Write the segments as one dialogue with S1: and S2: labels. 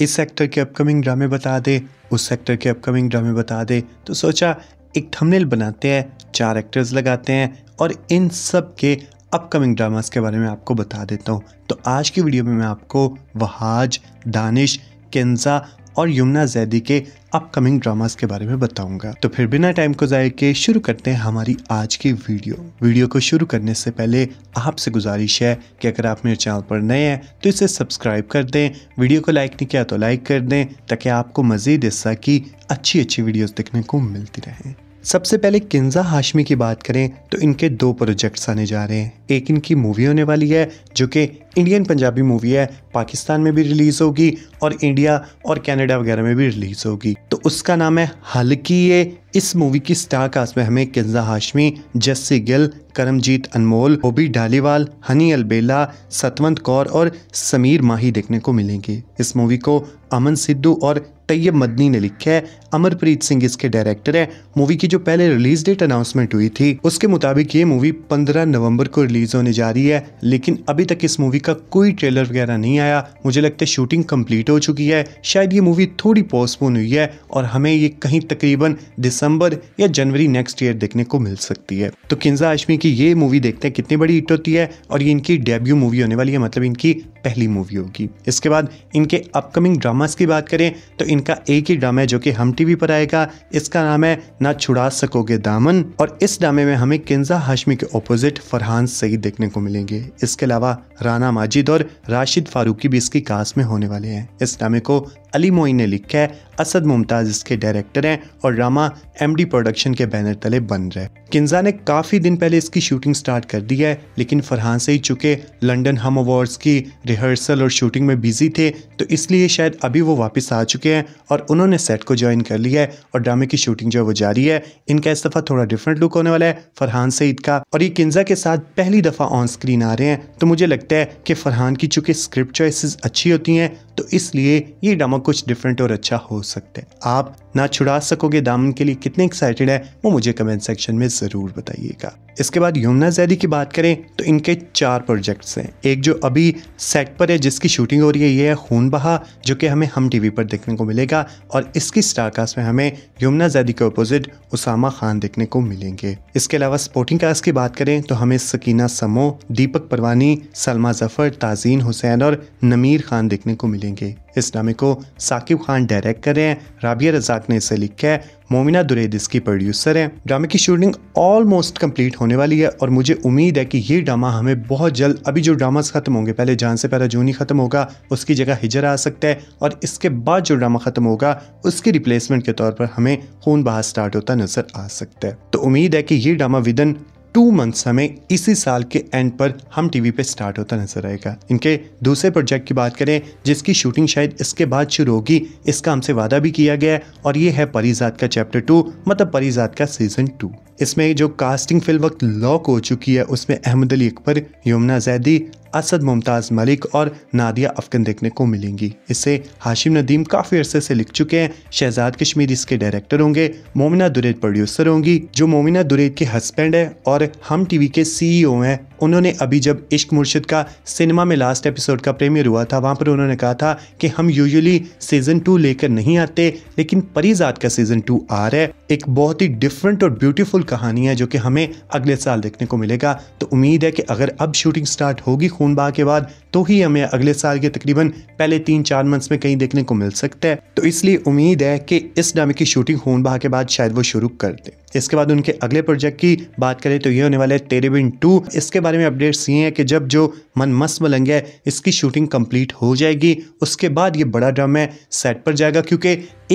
S1: इस सेक्टर के अपकमिंग ड्रामे बता दे उस सेक्टर के अपकमिंग ड्रामे बता दे तो सोचा एक थंबनेल बनाते हैं चार एक्टर्स लगाते हैं और इन सब के अपकमिंग ड्रामास के बारे में आपको बता देता हूँ तो आज की वीडियो में मैं आपको वहाज दानिश केंजा और यमुना जैदी के अपकमिंग ड्रामास के बारे में बताऊंगा तो फिर बिना टाइम को जाए के शुरू करते हैं हमारी आज की वीडियो वीडियो को शुरू करने से पहले आपसे गुजारिश है कि अगर आप मेरे चैनल पर नए हैं तो इसे सब्सक्राइब कर दें वीडियो को लाइक नहीं किया तो लाइक कर दें ताकि आपको मज़ीद हिस्सा की अच्छी अच्छी वीडियोज देखने को मिलती रहे सबसे पहले किन्जा हाशमी की बात करें तो इनके दो प्रोजेक्ट्स आने जा रहे हैं एक इनकी मूवी होने वाली है जो कि इंडियन पंजाबी मूवी है पाकिस्तान में भी रिलीज़ होगी और इंडिया और कनाडा वगैरह में भी रिलीज़ होगी तो उसका नाम है हल्की ये इस मूवी की स्टार कास्ट में हमें किन्जा हाशमी जस्सी गिल करमजीत अनमोल होबी डालीवाल हनी अलबेला सतवंत कौर और समीर माही देखने को मिलेंगे इस मूवी को अमन सिद्धू और तैयब मदनी ने लिखा है अमरप्रीत सिंह इसके डायरेक्टर है मूवी की जो पहले रिलीज डेट अनाउंसमेंट हुई थी उसके मुताबिक ये मूवी पंद्रह नवम्बर को रिलीज़ होने जा रही है लेकिन अभी तक इस मूवी का कोई ट्रेलर वगैरह नहीं आया मुझे लगता है शूटिंग कंप्लीट हो चुकी है शायद ये मूवी थोड़ी पोस्टपोन हुई है और हमें ये कहीं तकरीबन दिसंबर या जनवरी नेक्स्ट ईयर देखने को मिल सकती है तो किन्जा आशमी की ये मूवी देखते हैं कितनी बड़ी हिट होती है और ये इनकी डेब्यू मूवी होने वाली है मतलब इनकी पहली मूवी होगी इसके बाद इनके अपकमिंग ड्रामास की बात करें तो इनका एक ही ड्रामा है जो कि हम टीवी पर आएगा इसका नाम है ना छुड़ा सकोगे दामन और इस ड्रामे में हमें किन्जा हाशमी के ऑपोजिट फरहान से सईद देखने को मिलेंगे इसके अलावा राना माजिद और राशिद फारूकी भी इसकी कास्ट में होने वाले हैं इस नामे को अली मोई ने लिखा है असद मुमताज़ इसके डायरेक्टर हैं और रामा एमडी प्रोडक्शन के बैनर तले बन रहे किन्जा ने काफ़ी दिन पहले इसकी शूटिंग स्टार्ट कर दी है लेकिन फरहान से ही चुके लंदन हम अवार्ड्स की रिहर्सल और शूटिंग में बिजी थे तो इसलिए शायद अभी वो वापस आ चुके हैं और उन्होंने सेट को ज्वाइन कर लिया है और ड्रामे की शूटिंग जो है वो जारी है इनका इस दफ़ा थोड़ा डिफरेंट लुक होने वाला है फरहान सईद का और ये किन्जा के साथ पहली दफ़ा ऑन स्क्रीन आ रहे हैं तो मुझे लगता है कि फरहान की चूंकि स्क्रिप्ट चॉइसिस अच्छी होती हैं तो इसलिए ये ड्रामा ड्रामा कुछ डिफरेंट और अच्छा हो सकता है आप ना छुड़ा सकोगे दामन के लिए कितने एक्साइटेड है वो मुझे कमेंट सेक्शन में ज़रूर बताइएगा इसके बाद यमुना जैदी की बात करें तो इनके चार प्रोजेक्ट्स हैं एक जो अभी सेट पर है जिसकी शूटिंग हो रही है ये है खून बहा जो कि हमें हम टीवी पर देखने को मिलेगा और इसकी स्टारकास्ट में हमें यमुना जैदी के अपोजिट उसामा खान देखने को मिलेंगे इसके अलावा स्पोर्टिंग कास्ट की बात करें तो हमें सकीना समो दीपक परवानी सलमा जफर ताजीन हुसैन और नमीर खान देखने को मिलेंगे इस ड्रामे को साकिब खान डायरेक्ट कर रहे हैं राबिया रजाक ने इसे लिखा है मोमिना दुरेद इसकी प्रोड्यूसर हैं ड्रामे की शूटिंग ऑलमोस्ट कंप्लीट होने वाली है और मुझे उम्मीद है कि ये ड्रामा हमें बहुत जल्द अभी जो ड्रामास खत्म होंगे पहले जान से पहला जून ही खत्म होगा उसकी जगह हिजर आ सकता है और इसके बाद जो ड्रामा खत्म होगा उसकी रिप्लेसमेंट के तौर पर हमें खून बहा स्टार्ट होता नजर आ सकता है तो उम्मीद है कि ये ड्रामा विदन टू मंथ्स हमें इसी साल के एंड पर हम टीवी पे स्टार्ट होता नजर आएगा इनके दूसरे प्रोजेक्ट की बात करें जिसकी शूटिंग शायद इसके बाद शुरू होगी इसका हमसे वादा भी किया गया है और ये है परिजात का चैप्टर टू मतलब परिजात का सीजन टू इसमें जो कास्टिंग फिल्म वक्त लॉक हो चुकी है उसमें अहमद अली अकबर यमुना जैदी असद मुमताज़ मलिक और नादिया अफगन देखने को मिलेंगी इससे हाशिम नदीम काफ़ी अरसे से लिख चुके हैं शहजाद कश्मीर इसके डायरेक्टर होंगे मोमिना दुरेद प्रोड्यूसर होंगी जो मोमिना दुरेद के हस्बैंड है और हम टीवी के सीईओ e हैं उन्होंने अभी जब इश्क मुर्शिद का सिनेमा में लास्ट एपिसोड का प्रेमियर हुआ था वहाँ पर उन्होंने कहा था कि हम यूजली सीज़न टू लेकर नहीं आते लेकिन परीजात का सीज़न टू आ रहा है एक बहुत ही डिफरेंट और ब्यूटीफुल कहानी है जो कि हमें अगले साल देखने को मिलेगा तो उम्मीद है कि अगर अब शूटिंग स्टार्ट होगी खूनबा के बाद तो ही हमें अगले साल के तकरीबन पहले तीन चार मंथ्स में कहीं देखने को मिल सकता है तो इसलिए उम्मीद है कि इस ड्रामे की शूटिंग बहा के बाद शायद वो शुरू कर दे इसके बाद उनके अगले प्रोजेक्ट की बात करें तो ये होने वाले तेरे बिन टू इसके बारे में अपडेट्स ये हैं कि जब जो मन मस्त मलंग है इसकी शूटिंग कंप्लीट हो जाएगी उसके बाद ये बड़ा ड्रामा सेट पर जाएगा क्योंकि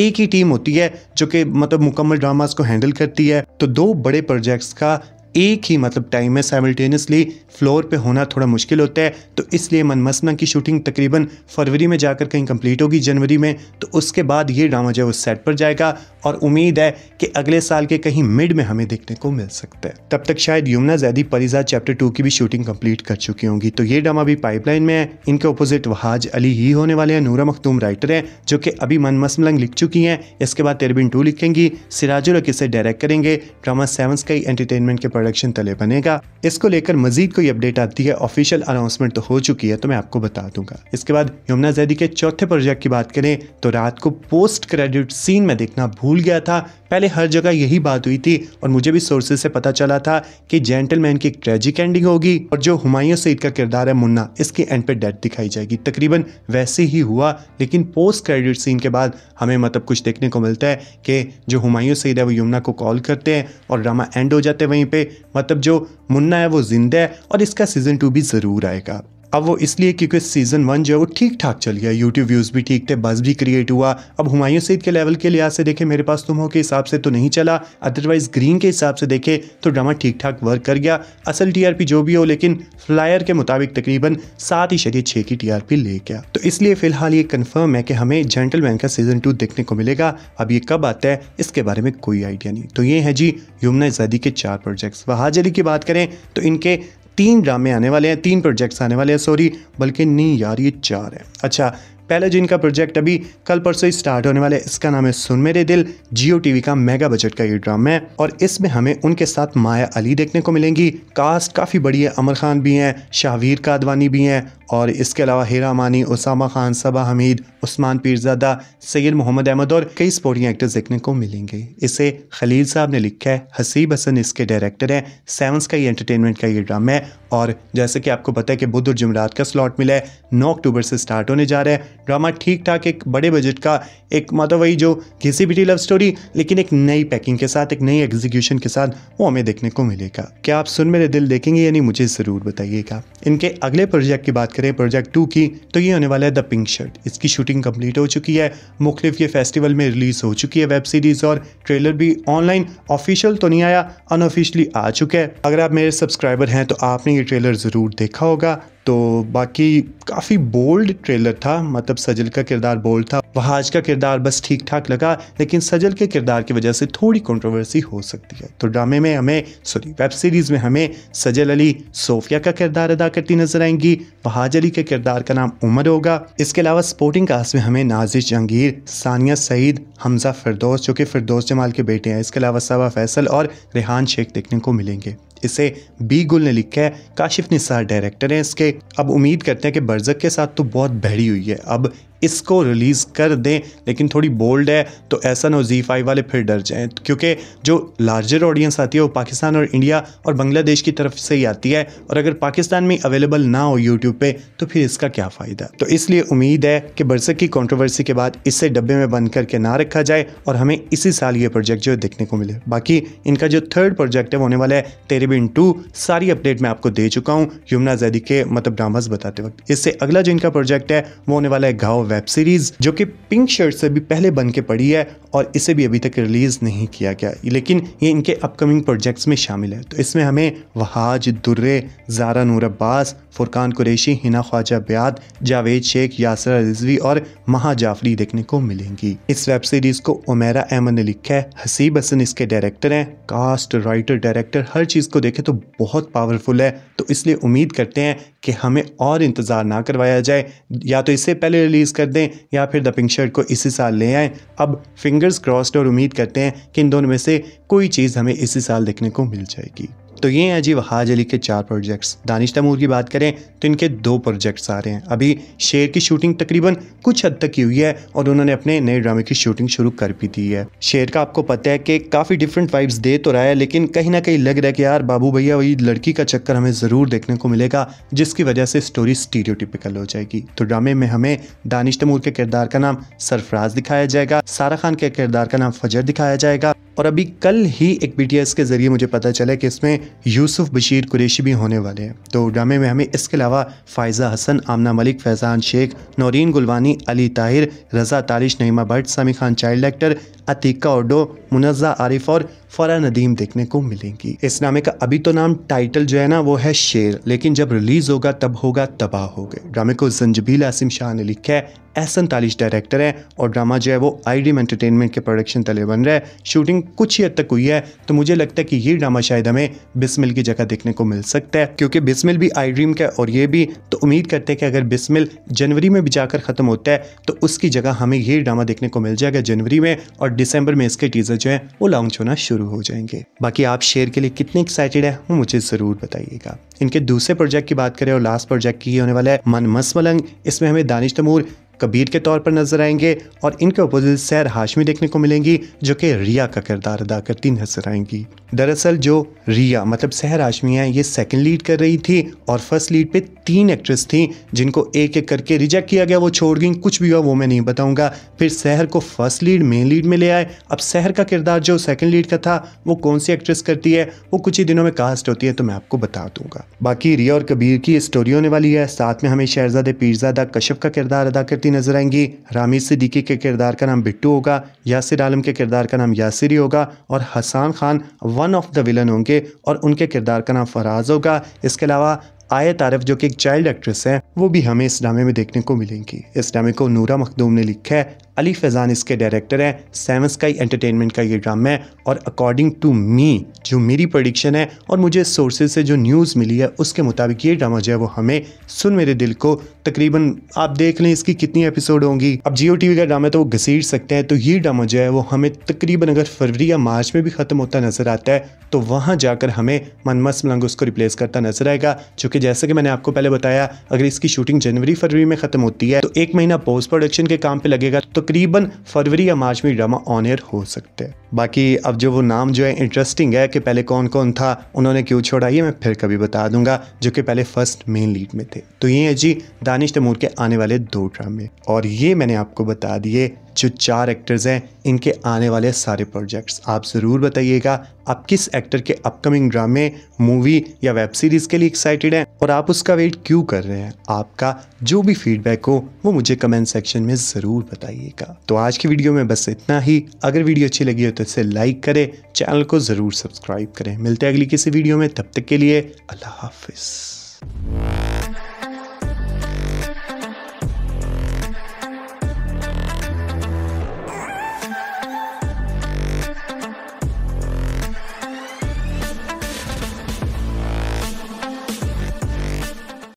S1: एक ही टीम होती है जो कि मतलब मुकम्मल ड्रामाज को हैंडल करती है तो दो बड़े प्रोजेक्ट्स का एक ही मतलब टाइम में साइमल्टेनियसली फ्लोर पे होना थोड़ा मुश्किल होता है तो इसलिए मनमसना की शूटिंग तकरीबन फरवरी में जाकर कहीं कंप्लीट होगी जनवरी में तो उसके बाद ये ड्रामा जो है वो सेट पर जाएगा और उम्मीद है कि अगले साल के कहीं मिड में हमें देखने को मिल सकता है तब तक शायद यमुना जैदी परिजा चैप्टर टू की भी शूटिंग कंप्लीट कर चुकी होंगी तो ये ड्रामा भी पाइपलाइन में है इनके अपोजिट वहाज अली ही होने वाले हैं नूरा मखतूम राइटर हैं जो कि अभी मनमसमलंग लिख चुकी हैं इसके बाद तेरबिन टू लिखेंगी सिराजुल किसे डायरेक्ट करेंगे ड्रामा सेवन का एंटरटेनमेंट के प्रोडक्शन तले बनेगा इसको लेकर मजीद कोई अपडेट आती है ऑफिशियल अनाउंसमेंट तो हो चुकी है तो मैं आपको बता दूंगा इसके बाद यमुना जैदी के चौथे प्रोजेक्ट की बात करें तो रात को पोस्ट क्रेडिट सीन में देखना भूल गया था पहले हर जगह यही बात हुई थी और मुझे भी सोर्सेज से पता चला था कि जेंटलमैन की ट्रेजिक एंडिंग होगी और जो हुमायूं सईद का किरदार है मुन्ना इसकी एंड पे डेथ दिखाई जाएगी तकरीबन वैसे ही हुआ लेकिन पोस्ट क्रेडिट सीन के बाद हमें मतलब कुछ देखने को मिलता है कि जो हुमायूं सईद है वो यमुना को कॉल करते हैं और ड्रामा एंड हो जाते हैं वहीं पर मतलब जो मुन्ना है वो जिंदा है और इसका सीज़न टू भी ज़रूर आएगा अब वो इसलिए क्योंकि सीज़न वन जो है वो ठीक ठाक चल गया यूट्यूब व्यूज़ भी ठीक थे बस भी क्रिएट हुआ अब हुमायूं सईद के लेवल के लिहाज से देखें मेरे पास तुम्हों के हिसाब से तो नहीं चला अदरवाइज़ ग्रीन के हिसाब से देखें तो ड्रामा ठीक ठाक वर्क कर गया असल टीआरपी जो भी हो लेकिन फ्लायर के मुताबिक तकरीबन सात ही शरीर छः की टीआरपी ले गया तो इसलिए फिलहाल ये कन्फर्म है कि हमें जेंटलमैन का सीज़न टू देखने को मिलेगा अब ये कब आता है इसके बारे में कोई आइडिया नहीं तो ये है जी यमुना जैदी के चार प्रोजेक्ट्स वहाजली की बात करें तो इनके तीन ड्रामे आने वाले हैं तीन प्रोजेक्ट्स आने वाले हैं सॉरी बल्कि नहीं यार ये चार है अच्छा पहले जिनका प्रोजेक्ट अभी कल परसों ही स्टार्ट होने वाला है इसका नाम है सुन मेरे दिल जियो टीवी का मेगा बजट का ये ड्रामा है और इसमें हमें उनके साथ माया अली देखने को मिलेंगी कास्ट काफ़ी बड़ी है अमर खान भी हैं शाहवीर कादवानी भी हैं और इसके अलावा हेरा मानी उसामा खान सबा हमीद उस्मान पीरजादा सैद मोहम्मद अहमद और कई स्पोर्टिंग एक्टर्स देखने को मिलेंगे इसे खलील साहब ने लिखा है हसीब हसन इसके डायरेक्टर हैं सेवंस का ये एंटरटेनमेंट का ये ड्रामा है और जैसे कि आपको पता है कि बुध और जुमरात का स्लॉट मिला है नौ अक्टूबर से स्टार्ट होने जा रहा है ड्रामा ठीक ठाक एक बड़े बजट का एक मतलब वही जो किसी भी लव स्टोरी लेकिन एक नई पैकिंग के साथ एक नई एग्जीक्यूशन के साथ वो हमें देखने को मिलेगा क्या आप सुन मेरे दिल देखेंगे यानी मुझे ज़रूर बताइएगा इनके अगले प्रोजेक्ट की बात करें प्रोजेक्ट टू की तो ये होने वाला है द पिंक शर्ट इसकी शूटिंग कंप्लीट हो चुकी है मुख्तफ ये फेस्टिवल में रिलीज़ हो चुकी है वेब सीरीज़ और ट्रेलर भी ऑनलाइन ऑफिशियल तो नहीं आया अनऑफिशियली आ चुका है अगर आप मेरे सब्सक्राइबर हैं तो आपने ये ट्रेलर ज़रूर देखा होगा तो बाकी काफ़ी बोल्ड ट्रेलर था मतलब सजल का किरदार बोल्ड था वहाज का किरदार बस ठीक ठाक लगा लेकिन सजल के किरदार की वजह से थोड़ी कंट्रोवर्सी हो सकती है तो ड्रामे में हमें सॉरी वेब सीरीज़ में हमें सजल अली सोफिया का किरदार अदा करती नजर आएंगी वहाज अली के किरदार का नाम उमर होगा इसके अलावा स्पोर्टिंग कास्ट में हमें नाजिश जहांगीर सानिया सईद हमजा फिरदौस जो कि फिरदौस जमाल के बेटे हैं इसके अलावा सबा फैसल और रेहान शेख देखने को मिलेंगे इसे बी गुल ने लिखा है काशिफ निसार डायरेक्टर हैं इसके अब उम्मीद करते हैं कि बर्जक के साथ तो बहुत भैड़ी हुई है अब इसको रिलीज़ कर दें लेकिन थोड़ी बोल्ड है तो ऐसा ना जी फाइव वाले फिर डर जाएँ क्योंकि जो लार्जर ऑडियंस आती है वो पाकिस्तान और इंडिया और बांग्लादेश की तरफ से ही आती है और अगर पाकिस्तान में अवेलेबल ना हो यूट्यूब पर तो फिर इसका क्या फ़ायदा तो इसलिए उम्मीद है कि बरसक की कॉन्ट्रोवर्सी के बाद इससे डब्बे में बंद करके ना रखा जाए और हमें इसी साल ये प्रोजेक्ट जो देखने को मिले बाकी इनका जो थर्ड प्रोजेक्ट है होने वाला है तेरे बिन टू सारी अपडेट मैं आपको दे चुका हूँ यमुना जैदी के मतलब ड्रामाज बताते वक्त इससे अगला जो इनका प्रोजेक्ट है वो होने वाला है घाव वेब सीरीज़ जो कि पिंक शर्ट से भी पहले बन के पड़ी है और इसे भी अभी तक रिलीज़ नहीं किया गया लेकिन ये इनके अपकमिंग प्रोजेक्ट्स में शामिल है तो इसमें हमें वहाज दुर्रे जारा नूर अब्बास फुरकान कुरेशी हिना ख्वाजा ब्याद जावेद शेख यासर रिजवी और महा जाफरी देखने को मिलेंगी इस वेब सीरीज़ को उमेरा अहमद ने लिखा है हसीब हसन इसके डायरेक्टर हैं कास्ट राइटर डायरेक्टर हर चीज़ को देखे तो बहुत पावरफुल है तो इसलिए उम्मीद करते हैं कि हमें और इंतज़ार ना करवाया जाए या तो इससे पहले रिलीज़ कर दें या फिर द पिंक शर्ट को इसी साल ले आएँ अब फिंगर्स क्रॉस्ड और उम्मीद करते हैं कि इन दोनों में से कोई चीज़ हमें इसी साल देखने को मिल जाएगी तो ये हैं जी वहाज अली के चार प्रोजेक्ट्स दानिश तमूर की बात करें तो इनके दो प्रोजेक्ट्स आ रहे हैं अभी शेर की शूटिंग तकरीबन कुछ हद तक की हुई है और उन्होंने अपने नए ड्रामे की शूटिंग शुरू कर भी दी है शेर का आपको पता है कि काफ़ी डिफरेंट वाइब्स दे तो रहा है लेकिन कहीं ना कहीं लग रहा है कि यार बाबू भैया वही लड़की का चक्कर हमें ज़रूर देखने को मिलेगा जिसकी वजह से स्टोरी स्टीरियो हो जाएगी तो ड्रामे में हमें दानिश तमूर के किरदार का नाम सरफराज दिखाया जाएगा सारा खान के किरदार का नाम फजर दिखाया जाएगा और अभी कल ही एक बी के ज़रिए मुझे पता चला कि इसमें यूसुफ बशीर कुरेशी भी होने वाले हैं तो ड्रामे में हमें इसके अलावा फ़ायज़ा हसन आमना मलिक फैज़ान शेख नौरीन गुलवानी अली ताहिर रज़ा तारिश नईमा भट्ट समी खान चाइल्ड एक्टर अतीका ओडो मुनज़ा आरिफ और फ़रा नदीम देखने को मिलेंगी इस नामे का अभी तो नाम टाइटल जो है ना वो है शेर लेकिन जब रिलीज़ होगा तब होगा तबाह हो गए ड्रामे को जंजबील आसिम शाह ने लिखा है एहसन तालिश डायरेक्टर है और ड्रामा जो है वो आई डी एंटरटेनमेंट के प्रोडक्शन तले बन रहा है शूटिंग कुछ ही हद तक हुई है तो मुझे लगता है कि ये ड्रामा शायद हमें बिस्मिल की जगह देखने को मिल सकता है क्योंकि बिस्मिल भी आई ड्रीम का और ये भी तो उम्मीद करते हैं कि अगर बिस्मिल जनवरी में भी जाकर ख़त्म होता है तो उसकी जगह हमें ये ड्रामा देखने को मिल जाएगा जनवरी में और दिसंबर में इसके टीजर जो है वो लॉन्च होना शुरू हो जाएंगे बाकी आप शेयर के लिए कितने एक्साइटेड है वो मुझे जरूर बताइएगा इनके दूसरे प्रोजेक्ट की बात करें और लास्ट प्रोजेक्ट की होने वाला है मन मस मलंग इसमें हमें दानिश तमूर कबीर के तौर पर नजर आएंगे और इनके अपोजिट सैर हाशमी देखने को मिलेंगी जो कि रिया का किरदार अदा करती नजर आएंगी दरअसल जो रिया मतलब सहर हाशमी है ये सेकंड लीड कर रही थी और फर्स्ट लीड पे तीन एक्ट्रेस थी जिनको एक एक करके रिजेक्ट किया गया वो छोड़ गई कुछ भी हुआ वो मैं नहीं बताऊंगा फिर सहर को फर्स्ट लीड मेन लीड में ले आए अब सहर का किरदार जो सेकंड लीड का था वो कौन सी एक्ट्रेस करती है वो कुछ ही दिनों में कास्ट होती है तो मैं आपको बता दूंगा बाकी रिया और कबीर की स्टोरी होने वाली है साथ में हमें शहजादे पीरजादा कश्यप का किरदार अदा करती होती नजर आएंगी रामी सिद्दीकी के किरदार का नाम बिट्टू होगा यासिर आलम के किरदार का नाम यासिरी होगा और Hasan Khan one of the villain होंगे और उनके किरदार का नाम फराज होगा इसके अलावा आयत आरफ जो कि एक चाइल्ड एक्ट्रेस हैं वो भी हमें इस ड्रामे में देखने को मिलेंगी इस ड्रामे को नूरा मखदूम ने लिखा है अली फैज़ान इसके डायरेक्टर हैं सेवन स्काई एंटरटेनमेंट का ये ड्रामा है और अकॉर्डिंग टू मी जो मेरी प्रोडिक्शन है और मुझे सोर्सेज से जो न्यूज़ मिली है उसके मुताबिक ये ड्रामा जो है वो हमें सुन मेरे दिल को तकरीबन आप देख लें इसकी कितनी एपिसोड होंगी अब जियो टी का ड्रामा तो वो घसीट सकते हैं तो ये ड्रामा जो है वो हमें तकरीबन अगर फरवरी या मार्च में भी ख़त्म होता नज़र आता है तो वहाँ जाकर हमें मनमस मलंग उसको रिप्लेस करता नजर आएगा चूँकि जैसे कि मैंने आपको पहले बताया अगर इसकी शूटिंग जनवरी फरवरी में ख़त्म होती है तो एक महीना पोस्ट प्रोडक्शन के काम पर लगेगा तो तकरीबन फरवरी या मार्च में ड्रामा ऑन एयर हो सकता है बाकी अब जो वो नाम जो है इंटरेस्टिंग है कि पहले कौन कौन था उन्होंने क्यों छोड़ा ये मैं फिर कभी बता दूंगा जो कि पहले फर्स्ट मेन लीड में थे तो ये है जी दानिश तमूर के आने वाले दो ड्रामे और ये मैंने आपको बता दिए जो चार एक्टर्स हैं इनके आने वाले सारे प्रोजेक्ट्स आप ज़रूर बताइएगा आप किस एक्टर के अपकमिंग ड्रामे मूवी या वेब सीरीज़ के लिए एक्साइटेड हैं और आप उसका वेट क्यों कर रहे हैं आपका जो भी फीडबैक हो वो मुझे कमेंट सेक्शन में ज़रूर बताइएगा तो आज की वीडियो में बस इतना ही अगर वीडियो अच्छी लगी हो तो इसे लाइक करें चैनल को ज़रूर सब्सक्राइब करें मिलते हैं अगली किसी वीडियो में तब तक के लिए अल्लाह हाफिज़